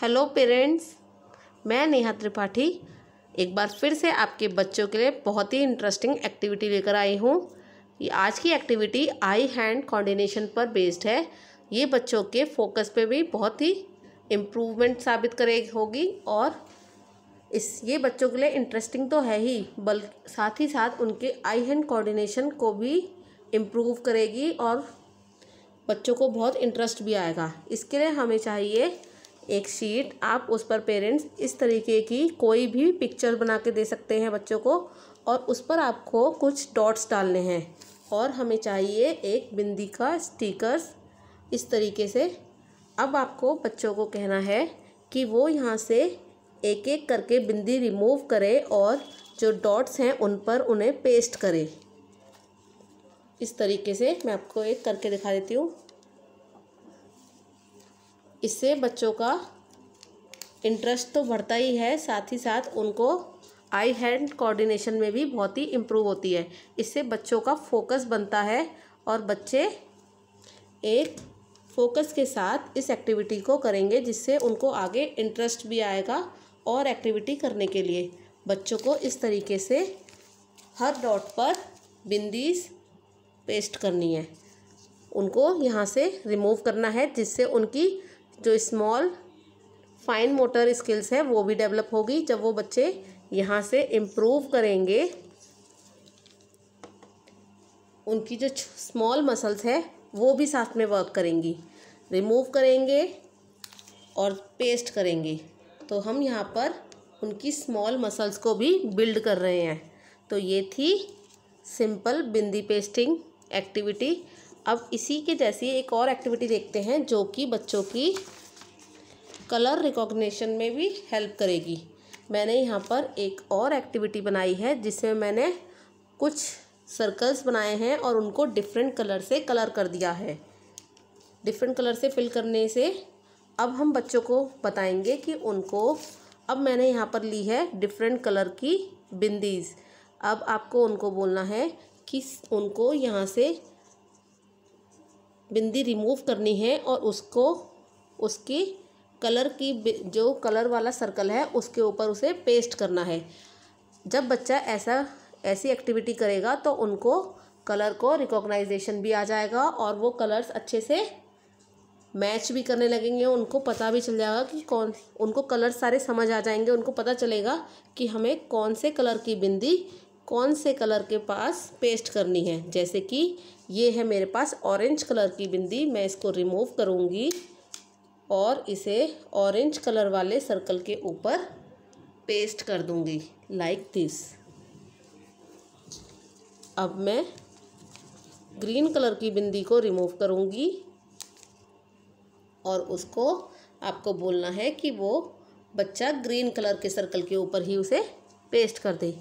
hello parents मैं नेहा त्रिपाठी एक बार फिर से आपके बच्चों के लिए बहुत ही इंटरेस्टिंग एक्टिविटी लेकर आई हूँ आज की एक्टिविटी आई हैंड कोऑर्डिनेशन पर बेस्ड है ये बच्चों के फोकस पे भी बहुत ही इम्प्रूवमेंट साबित करे होगी और इस ये बच्चों के लिए इंटरेस्टिंग तो है ही बल साथ ही साथ उनके आई हैंड कोऑर्डिनेशन को भी इम्प्रूव करेगी और बच्चों को बहुत इंटरेस्ट भी आएगा इसके लिए हमें चाहिए एक शीट आप उस पर पेरेंट्स इस तरीके की कोई भी पिक्चर बना के दे सकते हैं बच्चों को और उस पर आपको कुछ डॉट्स डालने हैं और हमें चाहिए एक बिंदी का स्टिकर्स इस तरीके से अब आपको बच्चों को कहना है कि वो यहाँ से एक एक करके बिंदी रिमूव करें और जो डॉट्स हैं उन पर उन्हें पेस्ट करें इस तरीके से मैं आपको एक करके दिखा देती हूँ इससे बच्चों का इंटरेस्ट तो बढ़ता ही है साथ ही साथ उनको आई हैंड कोऑर्डिनेशन में भी बहुत ही इम्प्रूव होती है इससे बच्चों का फोकस बनता है और बच्चे एक फोकस के साथ इस एक्टिविटी को करेंगे जिससे उनको आगे इंटरेस्ट भी आएगा और एक्टिविटी करने के लिए बच्चों को इस तरीके से हर डॉट पर बिंदीस पेस्ट करनी है उनको यहाँ से रिमूव करना है जिससे उनकी जो स्मॉल फाइन मोटर स्किल्स है वो भी डेवलप होगी जब वो बच्चे यहाँ से इम्प्रूव करेंगे उनकी जो स्मॉल मसल्स है वो भी साथ में वर्क करेंगी रिमूव करेंगे और पेस्ट करेंगे तो हम यहाँ पर उनकी स्मॉल मसल्स को भी बिल्ड कर रहे हैं तो ये थी सिंपल बिंदी पेस्टिंग एक्टिविटी अब इसी के जैसी एक और एक्टिविटी देखते हैं जो कि बच्चों की कलर रिकॉग्निशन में भी हेल्प करेगी मैंने यहाँ पर एक और एक्टिविटी बनाई है जिसमें मैंने कुछ सर्कल्स बनाए हैं और उनको डिफरेंट कलर से कलर कर दिया है डिफरेंट कलर से फिल करने से अब हम बच्चों को बताएंगे कि उनको अब मैंने यहाँ पर ली है डिफरेंट कलर की बिंदीज अब आपको उनको बोलना है कि उनको यहाँ से बिंदी रिमूव करनी है और उसको उसकी कलर की जो कलर वाला सर्कल है उसके ऊपर उसे पेस्ट करना है जब बच्चा ऐसा ऐसी एक्टिविटी करेगा तो उनको कलर को रिकॉग्नाइजेशन भी आ जाएगा और वो कलर्स अच्छे से मैच भी करने लगेंगे उनको पता भी चल जाएगा कि कौन उनको कलर सारे समझ आ जाएंगे उनको पता चलेगा कि हमें कौन से कलर की बिंदी कौन से कलर के पास पेस्ट करनी है जैसे कि ये है मेरे पास ऑरेंज कलर की बिंदी मैं इसको रिमूव करूँगी और इसे ऑरेंज कलर वाले सर्कल के ऊपर पेस्ट कर दूँगी लाइक दिस अब मैं ग्रीन कलर की बिंदी को रिमूव करूँगी और उसको आपको बोलना है कि वो बच्चा ग्रीन कलर के सर्कल के ऊपर ही उसे पेस्ट कर दे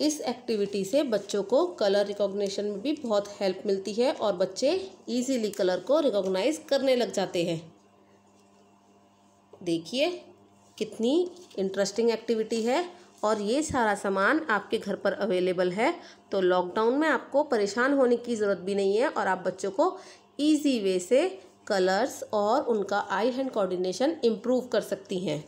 इस एक्टिविटी से बच्चों को कलर रिकॉग्निशन में भी बहुत हेल्प मिलती है और बच्चे इजीली कलर को रिकॉग्नाइज करने लग जाते हैं देखिए कितनी इंटरेस्टिंग एक्टिविटी है और ये सारा सामान आपके घर पर अवेलेबल है तो लॉकडाउन में आपको परेशान होने की ज़रूरत भी नहीं है और आप बच्चों को ईजी वे से कलर्स और उनका आई हैंड कोऑर्डिनेशन इम्प्रूव कर सकती हैं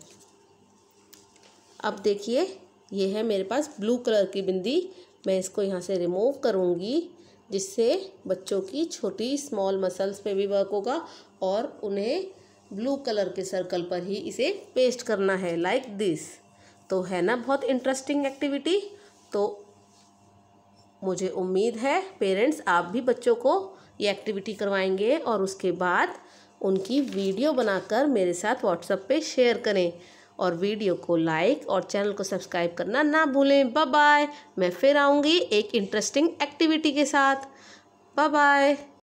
अब देखिए ये है मेरे पास ब्लू कलर की बिंदी मैं इसको यहाँ से रिमूव करूँगी जिससे बच्चों की छोटी स्मॉल मसल्स पे भी वर्क होगा और उन्हें ब्लू कलर के सर्कल पर ही इसे पेस्ट करना है लाइक like दिस तो है ना बहुत इंटरेस्टिंग एक्टिविटी तो मुझे उम्मीद है पेरेंट्स आप भी बच्चों को ये एक्टिविटी करवाएंगे और उसके बाद उनकी वीडियो बनाकर मेरे साथ व्हाट्सएप पे शेयर करें और वीडियो को लाइक और चैनल को सब्सक्राइब करना ना भूलें बाय मैं फिर आऊँगी एक इंटरेस्टिंग एक्टिविटी के साथ बाय